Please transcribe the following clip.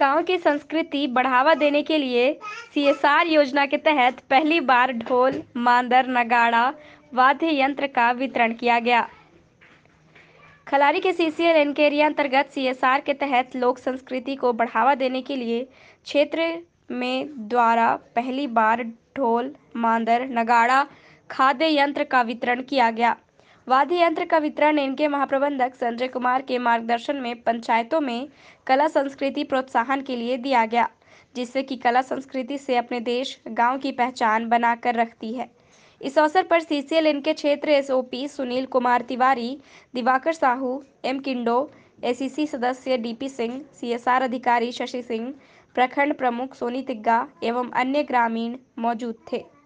गांव की संस्कृति बढ़ावा देने के लिए सीएसआर योजना के तहत पहली बार ढोल मांदर नगाड़ा वाद्य यंत्र का वितरण किया गया खलारी के सी सी एल एनकेरिया अंतर्गत सीएसआर के तहत लोक संस्कृति को बढ़ावा देने के लिए क्षेत्र में द्वारा पहली बार ढोल मांदर नगाड़ा खाद्य यंत्र का वितरण किया गया वाद्य यंत्र का वितरण इनके महाप्रबंधक संजय कुमार के मार्गदर्शन में पंचायतों में कला संस्कृति प्रोत्साहन के लिए दिया गया जिससे कि कला संस्कृति से अपने देश गांव की पहचान बनाकर रखती है इस अवसर पर सी सी एल इनके क्षेत्र S O P Sunil Kumar Tiwari Diwakar Sahu M Kindo C सदस्य D P Singh C S R अधिकारी शशि सिंह प्रखंड प्रमुख सोनी तिग्गा एवं अन्य ग्रामीण मौजूद थे